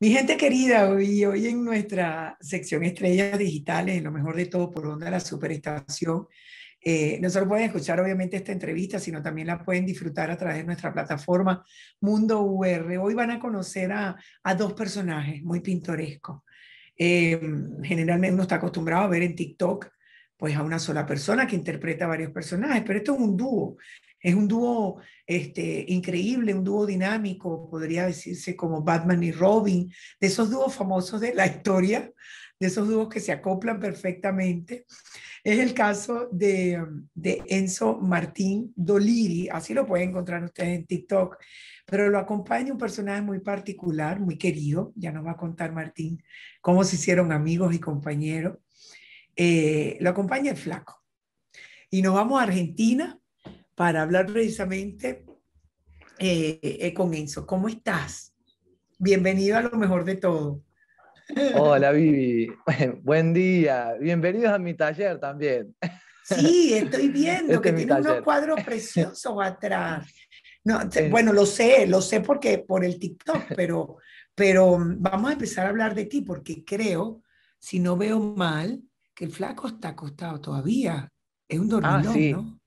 Mi gente querida, hoy, en nuestra sección Estrellas Digitales, en lo mejor de todo por donde La Superestación, eh, no solo pueden escuchar obviamente esta entrevista, sino también la pueden disfrutar a través de nuestra plataforma Mundo VR. Hoy van a conocer a, dos personajes muy pintorescos. Em, generalmente uno está acostumbrado a ver en TikTok pues a una sola persona que interpreta varios personajes, pero esto es un dúo es un dúo este, increíble, un dúo dinámico, podría decirse como Batman y Robin, de esos dúos famosos de la historia, de esos dúos que se acoplan perfectamente. Es el caso um, de, Enzo Martín Doliri, así lo pueden encontrar ustedes en TikTok, pero lo acompaña un personaje muy particular, muy querido, ya nos va a contar Martín cómo se hicieron amigos y compañeros. Eh, lo acompaña el flaco. Y nos vamos a Argentina para hablar precisamente eh, eh, con Enzo. ¿Cómo estás? Bienvenido a lo mejor de todo. Hola, Vivi. Buen día. Bienvenidos a mi taller también. Sí, estoy viendo este que tiene unos cuadros preciosos atrás. No, Bueno, lo sé, lo sé porque por el TikTok, pero, pero mm, vamos a empezar a hablar de ti porque creo, si no veo mal, que el flaco está acostado todavía. Es un ah, dormilón, ¿no?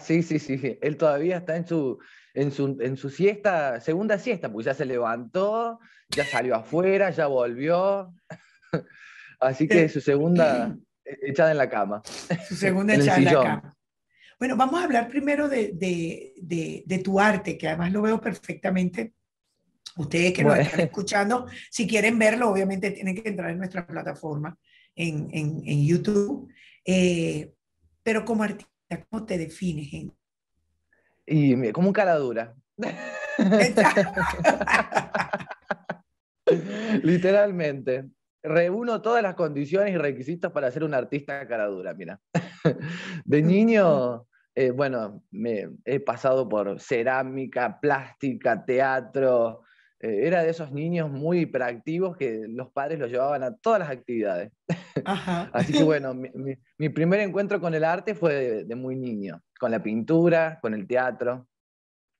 sí, sí, sí. Él todavía está en su, en su, siesta, segunda siesta, pues ya se levantó, ya salió afuera, ya volvió. Así que su segunda eh, echada en la cama. Su segunda echada en la cama. Bueno, vamos a hablar primero de, tu arte, que además lo veo perfectamente. Ustedes que lo están escuchando, si quieren verlo, obviamente tienen que entrar en nuestra plataforma en, YouTube. Eh, pero como artista, ¿Cómo te defines, gente? Y como un cara dura. Literalmente. Reúno todas las condiciones y requisitos para ser un artista cara dura, mira. De niño, eh, bueno, me he pasado por cerámica, plástica, teatro, eh, era de esos niños muy proactivos que los padres los llevaban a todas las actividades. Así que bueno, mi, primer encuentro con el arte fue de, muy niño, con la pintura, con el teatro.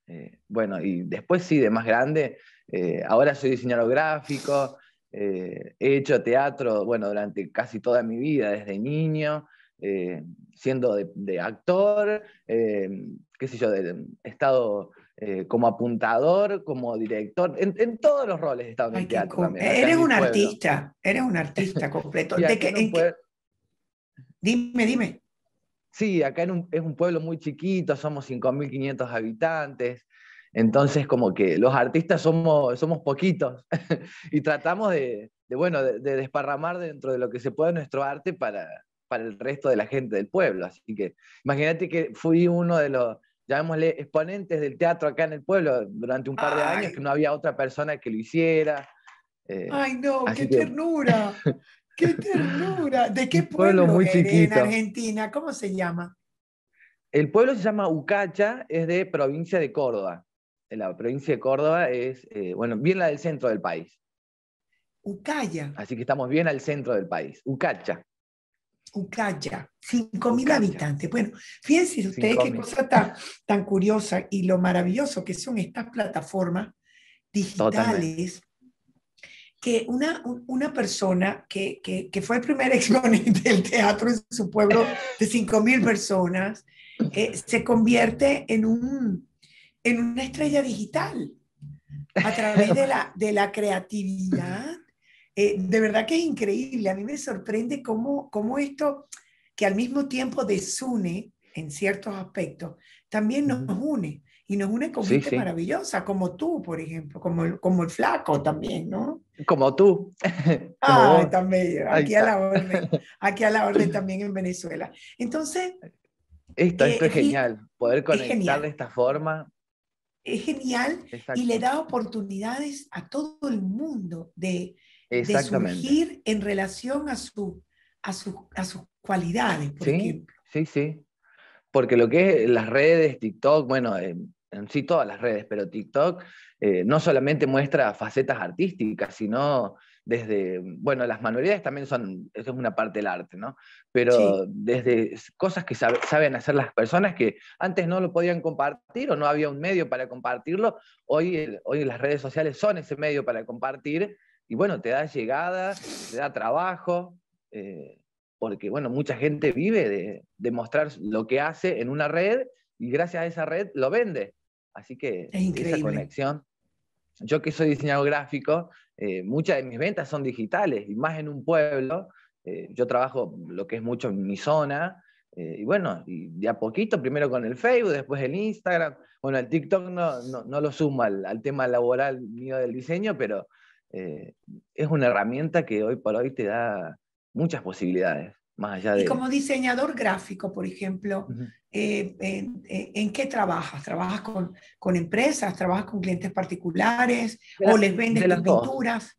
Eh, bueno, y después sí, de más grande, eh, ahora soy diseñador gráfico, he hecho teatro, bueno, durante casi toda mi vida, desde niño, siendo de, actor, qué sé yo, he estado eh, como apuntador, como director, en, todos los roles de estado en eh, Eres un artista, eres un artista completo. Dime, dime. Sí, acá es un pueblo muy chiquito, somos 5.500 habitantes, entonces como que los artistas somos, somos poquitos y tratamos de, bueno, de, desparramar dentro de lo que se puede nuestro arte para, para el resto de la gente del pueblo. Así que imagínate que fui uno de los llamémosle, exponentes del teatro acá en el pueblo durante un par de años, que no había otra persona que lo hiciera. Eh, ¡Ay, no! ¡Qué ternura! ¡Qué ternura! ¿De qué pueblo, pueblo muy chiquito. en Argentina? ¿Cómo se llama? El pueblo se llama Ucacha, es de provincia de Córdoba. La provincia de Córdoba es, eh, bueno, bien la del centro del país. Ucaya. Así que estamos bien al centro del país. Ucacha. Ucaya, 5.000 habitantes. Bueno, fíjense ustedes qué cosa tan, tan curiosa y lo maravilloso que son estas plataformas digitales. Que una, una persona que, fue el primer exponente del teatro en su pueblo de 5.000 personas eh, se convierte en, un, en una estrella digital a través de de la creatividad eh, de verdad que es increíble, a mí me sorprende cómo, cómo esto que al mismo tiempo desune en ciertos aspectos, también nos une y nos une con gente maravillosa, como tú, por ejemplo, como el, como el flaco también, ¿no? Como tú. Ah, también, Aquí a la orden, aquí a la orden también en Venezuela. Entonces... Esto, eh, es genial, poder conectar de esta forma. Es genial y le da oportunidades a todo el mundo de, de surgir en relación a, su, a, a sus cualidades, sí, Sí, sí. Porque lo que es las redes, TikTok, bueno, eh, en sí todas las redes, pero TikTok eh, no solamente muestra facetas artísticas, sino desde, bueno, las manualidades también son, eso es una parte del arte, ¿no? Pero desde cosas que saben hacer las personas que antes no lo podían compartir o no había un medio para compartirlo, hoy, hoy las redes sociales son ese medio para compartir y bueno, te da llegada, te da trabajo, eh, porque bueno, mucha gente vive de, mostrar lo que hace en una red y gracias a esa red lo vende. Así que esa conexión. Yo que soy diseñador gráfico, eh, muchas de mis ventas son digitales y más en un pueblo. Eh, yo trabajo lo que es mucho en mi zona, y bueno, y de a poquito, primero con el Facebook, después el Instagram. Bueno, el TikTok no, no, lo suma al, tema laboral mío del diseño, pero eh, es una herramienta que hoy por hoy te da muchas posibilidades. Más allá de... Y como diseñador gráfico, por ejemplo, eh, ¿en qué trabajas? ¿Trabajas con, empresas? ¿Trabajas con clientes particulares? ¿O les vendes las pinturas?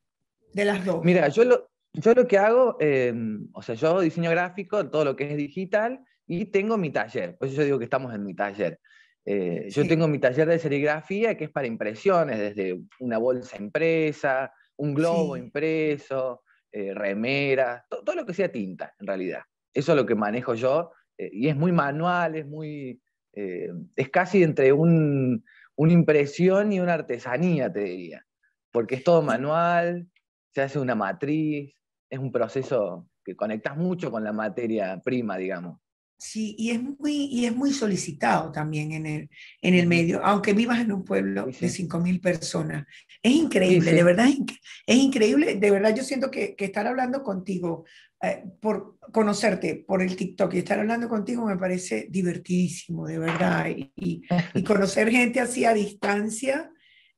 De las dos. Mira, yo lo, que hago, em, o sea, yo diseño gráfico, todo lo que es digital, y tengo mi taller. Por eso yo digo que estamos en mi taller. Eh, yo tengo mi taller de serigrafía, que es para impresiones, desde una bolsa empresa un globo impreso, eh, remera, todo lo que sea tinta, en realidad. Eso es lo que manejo yo eh, y es muy manual, es muy... Eh, es casi entre un, una impresión y una artesanía, te diría, porque es todo manual, se hace una matriz, es un proceso que conectas mucho con la materia prima, digamos. Sí, y es muy, y es muy solicitado también en el, en el medio, aunque vivas en un pueblo de 5.000 personas. Es increíble, de verdad, es increíble, de verdad yo siento que, que estar hablando contigo, eh, por conocerte por el TikTok y estar hablando contigo me parece divertidísimo, de verdad, y, conocer gente así a distancia.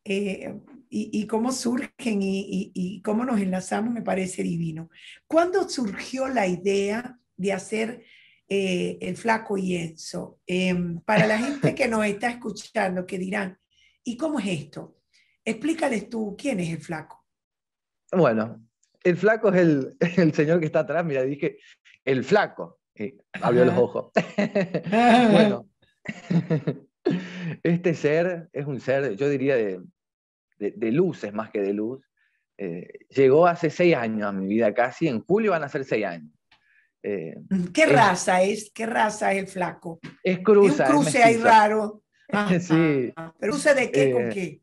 Eh, y, y, cómo surgen y cómo nos enlazamos me parece divino. ¿Cuándo surgió la idea de hacer eh, el flaco y eso em, para la gente que nos está escuchando, que dirán, ¿y cómo es esto? Explícales tú quién es el flaco. Bueno, el flaco es el, el señor que está atrás. Mira, dije, el flaco. abrió los ojos. bueno, este ser es un ser, yo diría, de, de, de luces más que de luz. Eh, llegó hace seis años a mi vida casi, en julio van a ser seis años. Eh, ¿Qué raza es? ¿Qué raza es el flaco? Es cruza. Es cruce ahí raro. cruce de qué con eh, qué?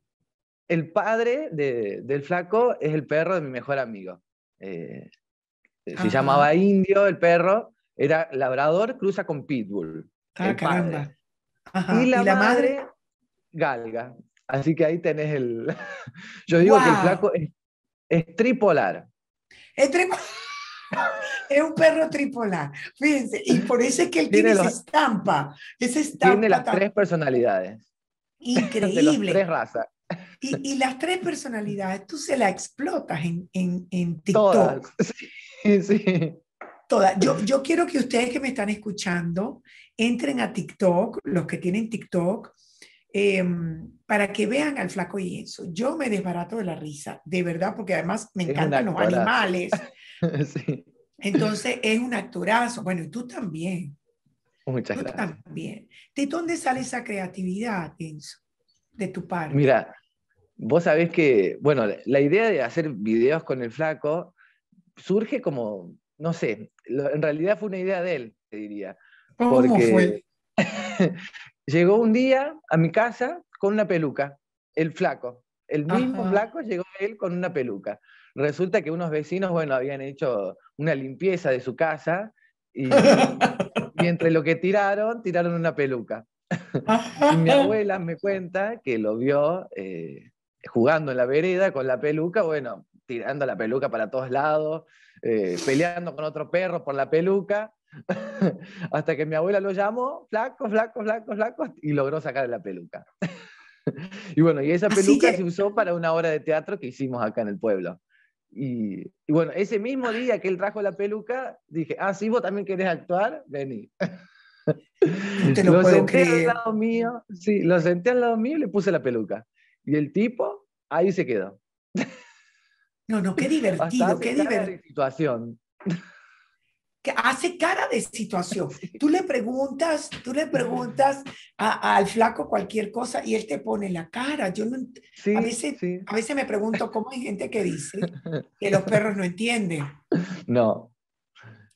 El padre del flaco es el perro de mi mejor amigo. Eh, se llamaba Indio, el perro. Era labrador, cruza con Pitbull. Ah, y, la, madre, galga. Así que ahí tenés el. Yo digo que el flaco es tripolar. Es tripolar es un perro tripolar. Fíjense, y por eso es que él tiene, esa estampa. Es tiene las tres personalidades. Increíble. las tres razas. Y, las tres personalidades, tú se las explotas en, TikTok. Todas. Yo, yo quiero que ustedes que me están escuchando entren a TikTok, los que tienen TikTok, Em, para que vean al flaco y eso. Yo me desbarato de la risa, de verdad, porque además me encantan los animales. Entonces es un actorazo. Bueno, y tú también. Muchas tú gracias. También. ¿De dónde sale esa creatividad, Enzo? De tu parte. Mira, vos sabés que, bueno, la idea de hacer videos con el flaco surge como, no sé, en realidad fue una idea de él, te diría. ¿Cómo porque, fue? llegó un día a mi casa con una peluca, el flaco. El mismo flaco llegó él con una peluca. Resulta que unos vecinos, bueno, habían hecho una limpieza de su casa y, entre lo que tiraron, tiraron una peluca. mi abuela me cuenta que lo vio eh, jugando en la vereda con la peluca, bueno, tirando la peluca para todos lados, eh, peleando con otro perro por la peluca. Hasta que mi abuela lo llamó, flaco, flaco, flaco, flaco, y logró sacar la peluca. y bueno, y esa peluca se usó para una obra de teatro que hicimos acá en el pueblo. Y, bueno, ese mismo día que él trajo la peluca, dije, ah, sí, vos también querés actuar, vení. Te lo, senté al lado mío, sí, lo senté al lado mío y le puse la peluca. Y el tipo ahí se quedó. No, no, qué divertido, qué divertido. situación que hace cara de situación. Tú le preguntas, tú le preguntas al flaco cualquier cosa y él te pone la cara. Yo a, veces, me pregunto cómo hay gente que dice que los perros no entienden. No.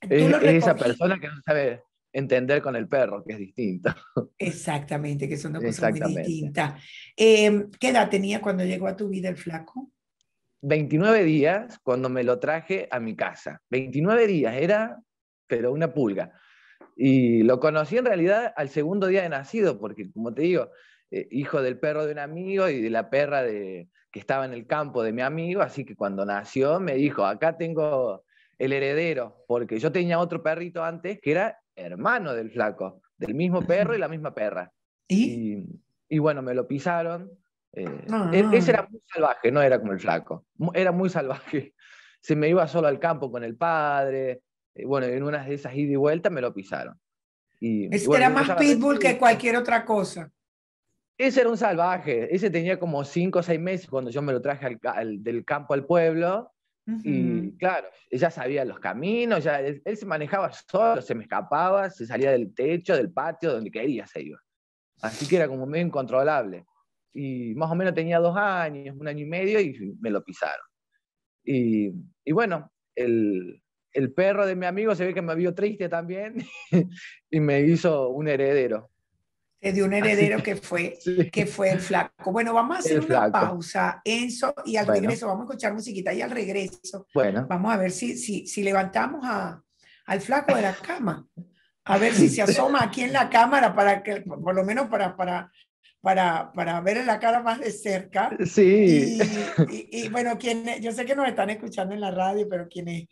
Es, esa persona que no sabe entender con el perro, que es distinto. Exactamente, que son dos cosas muy distintas. Em, ¿Qué edad tenía cuando llegó a tu vida el flaco? 29 días cuando me lo traje a mi casa. 29 días, era pero una pulga. Y lo conocí en realidad al segundo día de nacido, porque como te digo, eh, hijo del perro de un amigo y de la perra de, que estaba en el campo de mi amigo, así que cuando nació me dijo, acá tengo el heredero, porque yo tenía otro perrito antes que era hermano del flaco, del mismo perro y la misma perra. ¿Y? bueno, me lo pisaron. Eh, ah. e-, ese era muy salvaje, no era como el flaco, era muy salvaje. Se me iba solo al campo con el padre, eh, bueno, en una de esas ida y vuelta me lo pisaron. Y, era más pitbull que cualquier otra cosa. Ese era un salvaje, ese tenía como cinco o seis meses cuando yo me lo traje del campo al pueblo. Y claro, ya sabía los caminos, ya, él, se manejaba solo, se me escapaba, se salía del techo, del patio, donde quería se iba. Así que era como medio incontrolable. Y más o menos tenía dos años, un año y medio, y me lo pisaron. y bueno, el, el perro de mi amigo se ve que me vio triste también y me hizo un heredero. de un heredero que fue, que fue el flaco. Bueno, vamos a hacer una pausa, Enzo, y al regreso, vamos a escuchar musiquita y al regreso, bueno. vamos a ver si, si, si levantamos a, al flaco de la cama, a ver si se asoma aquí en la cámara para que, por lo menos para, para, para, para ver en la cara más de cerca. Sí. Y, bueno, yo sé que nos están escuchando en la radio, pero quienes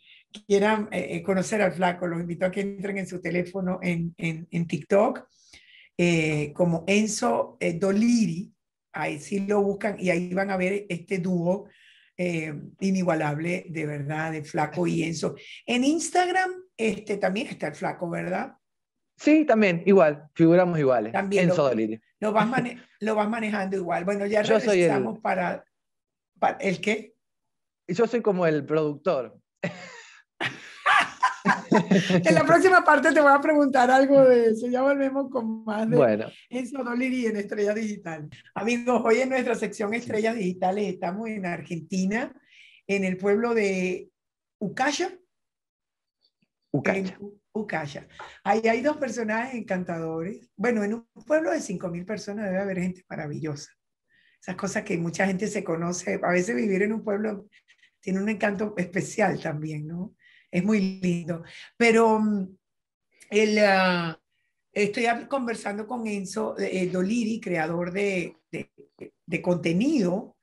quieran eh, eh, conocer al flaco, los invito a que entren en su teléfono en, en, TikTok eh, como Enzo Doliri. Ahí sí lo buscan y ahí van a ver este dúo inigualable, de verdad, de Flaco y Enzo. En Instagram este, también está el Flaco, ¿verdad? Sí, también, igual, figuramos iguales. También Enzo Doliri. Lo vas, manejando igual. Bueno, ya estamos regresamos para, para. ¿El qué? Yo soy como el productor. en la próxima parte te voy a preguntar algo de eso. Ya volvemos con más de bueno. en en Estrella Digital. Amigos, hoy en nuestra sección Estrellas Digitales estamos en Argentina, en el pueblo de Ucaya. Ucaya. Ucaya. Ahí hay dos personajes encantadores. Bueno, en un pueblo de 5.000 personas debe haber gente maravillosa. Esas cosas que mucha gente se conoce. A veces vivir en un pueblo tiene un encanto especial también, ¿no? es muy lindo. Pero mm, el, ah, estoy conversando con Enzo eh, Doliri, creador de, contenido,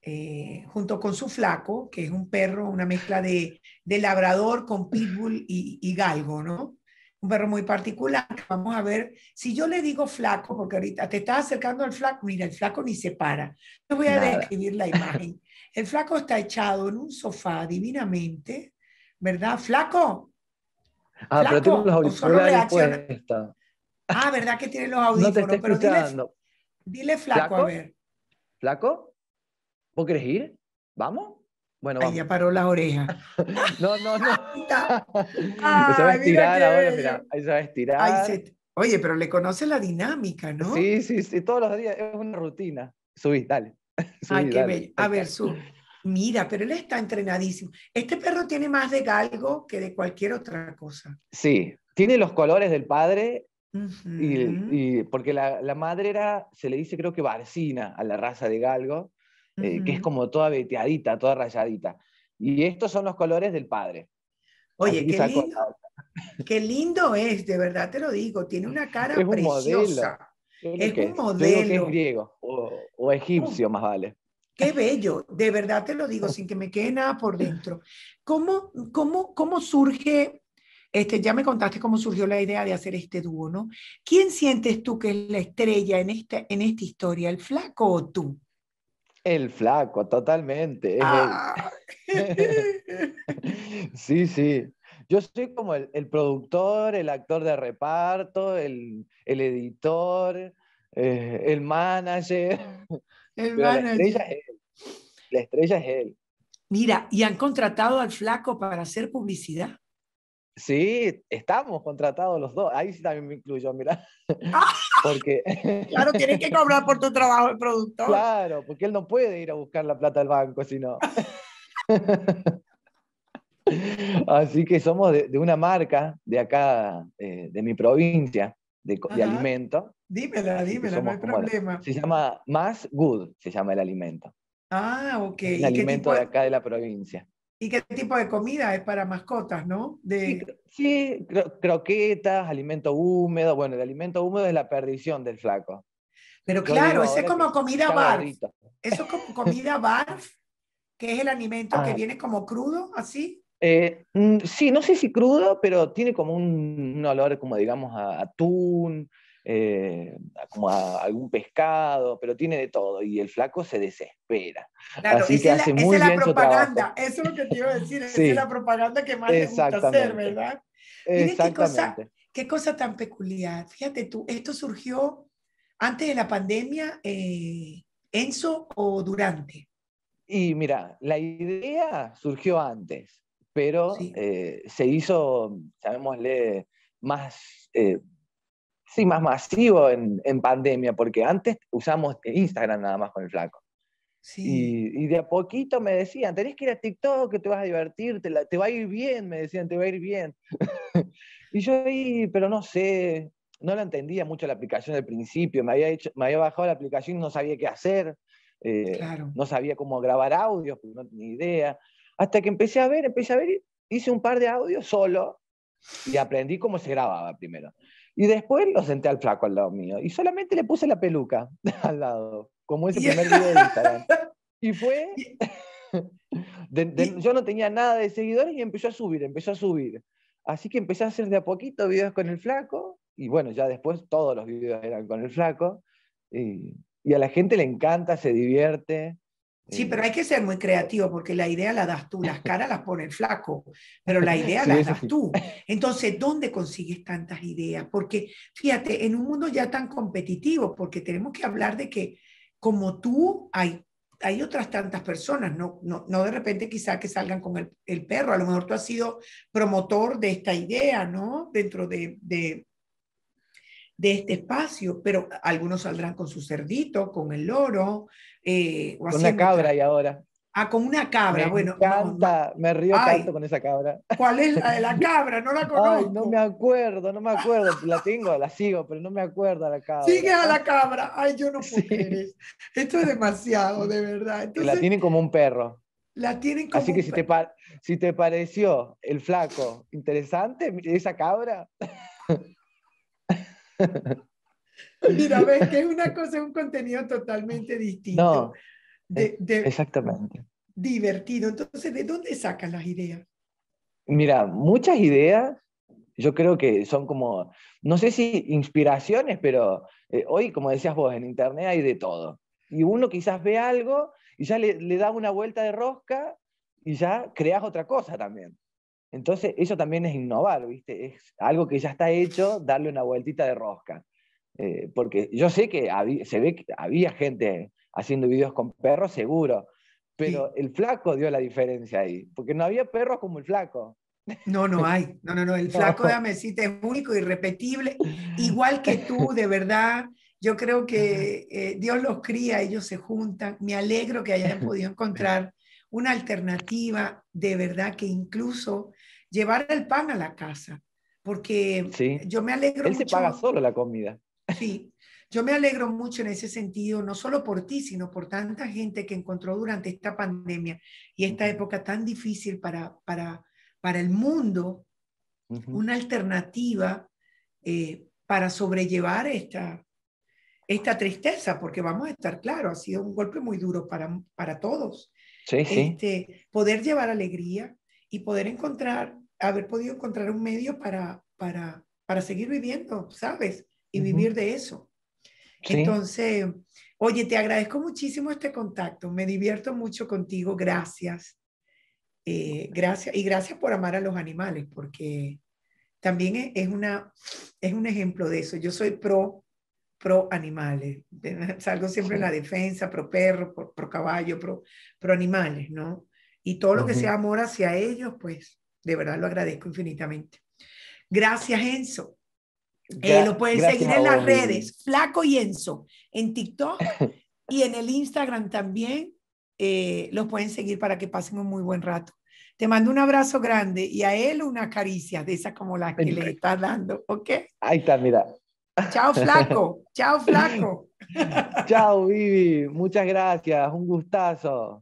eh, junto con su flaco, que es un perro, una mezcla de, labrador con pitbull y, y, galgo, ¿no? Un perro muy particular. Vamos a ver, si yo le digo flaco, porque ahorita te estás acercando al flaco, mira, el flaco ni se para. Yo voy a describir la imagen. El flaco está echado en un sofá divinamente, ¿verdad? Flaco. Ah, pero tiene los audífonos puestos. Ah, ¿verdad que tiene los audífonos? No te estoy escuchando. Dile, flaco, a ver. ¿Flaco? ¿Vos querés ir? ¿Vamos? Bueno, vamos. ya paró las orejas. no, no, no. Ay, se va estirar ahora, Ahí se va a estirar. Oye, pero le conoce la dinámica, ¿no? Sí, sí, sí. Todos los días es una rutina. Subí, dale. Ay, qué bello. A ver, sub. Mira, pero él está entrenadísimo. Este perro tiene más de galgo que de cualquier otra cosa. Sí, tiene los colores del padre. y, porque la, la, madre era, se le dice creo que barcina a la raza de galgo, eh, que es como toda veteadita, toda rayadita. Y estos son los colores del padre. Oye, qué lindo, qué lindo, es, de verdad te lo digo, tiene una cara preciosa. Es, un modelo. es griego o, egipcio, oh. más vale. Qué bello, de verdad te lo digo, sin que me quede nada por dentro. ¿Cómo, cómo, cómo surge, este, ya me contaste cómo surgió la idea de hacer este dúo, ¿no? ¿Quién sientes tú que es la estrella en esta, en esta historia, el flaco o tú? El flaco, totalmente. Ah. sí, sí. Yo soy como el, productor, el actor de reparto, el, el editor, eh, el manager. Ah, la estrella es él. La estrella es él. Mira, ¿y han contratado al flaco para hacer publicidad? Sí, estamos contratados los dos. Ahí sí también me incluyo, mira. Ah, porque claro, tienes que cobrar por tu trabajo el productor. Claro, porque él no puede ir a buscar la plata al banco, sino. Así que somos de, una marca de acá, eh, de mi provincia, de, de Dímela, dímela, no hay problema. Se llama Más Good, se llama el alimento. Ah, ok. El alimento de... acá de la provincia. ¿Y qué tipo de comida es para mascotas, no? De... Sí, croquetas, alimento húmedo. Bueno, el alimento húmedo es la perdición del flaco. Pero claro, ese es como comida barf. Eso es como comida barf, que es el alimento que ah. viene como crudo, así. Eh, mm, sí, no sé si crudo, pero tiene como un olor, como digamos, a atún, eh, como a algún pescado, pero tiene de todo y el flaco se desespera. Claro, Así que hace la, esa es la propaganda, eso es lo que te iba a decir, esa es la propaganda que más le gusta hacer, ¿verdad? Qué cosa, qué cosa tan peculiar. Fíjate tú, esto surgió antes de la pandemia, eh, Enzo o durante. Y mira, la idea surgió antes, pero eh, se hizo, sabemos más eh, sí, más masivo en, pandemia, porque antes usamos Instagram nada más con el flaco. Sí. Y, de a poquito me decían, tenés que ir a TikTok, que te vas a divertir, te, va a ir bien, me decían, te va a ir bien. y yo ahí, pero no sé, no lo entendía mucho la aplicación al principio, me había, hecho, me había bajado la aplicación y no sabía qué hacer, eh, no sabía cómo grabar audios, pues no tenía idea. Hasta que empecé a ver, empecé a ver, hice un par de audios solo y aprendí cómo se grababa primero. Y después lo senté al flaco al lado mío y solamente le puse la peluca al lado, como ese primer video de Instagram. Y fue... yo no tenía nada de seguidores y empezó a subir, empezó a subir. Así que empecé a hacer de a poquito videos con el flaco y bueno, ya después todos los videos eran con el flaco y, y a la gente le encanta, se divierte Sí, eh, pero hay que ser muy creativo porque la idea la das tú, las caras las pone el flaco, pero la idea la das tú. Entonces, ¿dónde consigues tantas ideas? Porque fíjate, en un mundo ya tan competitivo, porque tenemos que hablar de que como tú hay, hay otras tantas personas, no, no, de repente quizá que salgan con el, el, perro, a lo mejor tú has sido promotor de esta idea, ¿no? Dentro de, de, de este espacio, pero algunos saldrán con su cerdito, con el loro. Eh, con una cabra y ahora. Ah, con una cabra, bueno. Encanta, me río tanto con esa cabra. ¿Cuál es la de la cabra? No la conozco. no me acuerdo, no me acuerdo. La tengo, la sigo, pero no me acuerdo la cabra. Sigue a la cabra. Ay, yo no puedo Esto es demasiado, de verdad. la tienen como un perro. La tienen como Así que si, Te si te pareció el flaco interesante, esa cabra. Mira, ves que es una cosa, un contenido totalmente distinto. No, exactamente. Divertido. Entonces, ¿de dónde sacas las ideas? Mira, muchas ideas yo creo que son como, no sé si inspiraciones, pero eh, hoy, como decías vos, en Internet hay de todo. Y uno quizás ve algo y ya le, le da una vuelta de rosca y ya creas otra cosa también. Entonces, eso también es innovar, ¿viste? Es algo que ya está hecho, darle una vueltita de rosca. Eh, porque yo sé que se ve que había gente haciendo videos con perros, seguro, pero el flaco dio la diferencia ahí, porque no había perros como el flaco. No, no hay. No, no, no. El flaco de Amesita es único, irrepetible. Igual que tú, de verdad. Yo creo que eh, Dios los cría, ellos se juntan. Me alegro que hayan podido encontrar una alternativa de verdad que incluso llevar el pan a la casa, porque yo me alegro. Él se paga solo la comida. Sí, yo me alegro mucho en ese sentido, no solo por ti, sino por tanta gente que encontró durante esta pandemia y esta época tan difícil para, para, para el mundo una alternativa eh, para sobrellevar esta, esta tristeza, porque vamos a estar claros, ha sido un golpe muy duro para, para todos. Sí, sí. Este, poder llevar alegría, y poder encontrar, haber podido encontrar un medio para, para, para seguir viviendo, ¿sabes? Y vivir de eso. Entonces, oye, te agradezco muchísimo este contacto, me divierto mucho contigo, gracias. Eh, gracias y gracias por amar a los animales, porque también es, una, es un ejemplo de eso. Yo soy pro, pro animales, salgo siempre en la defensa, pro perro, pro, caballo, pro, pro animales, ¿no? Y todo lo que sea amor hacia ellos, pues de verdad lo agradezco infinitamente. Gracias, Enzo. Eh, lo pueden seguir en las redes, Flaco y Enzo, en TikTok y en el Instagram también. Eh, los pueden seguir para que pasen un muy buen rato. Te mando un abrazo grande y a él una caricia de esas como las que le estás dando, ¿ok? Ahí está, mira. Chao, flaco. Chao, flaco. Chao, Vivi. Muchas gracias. Un gustazo.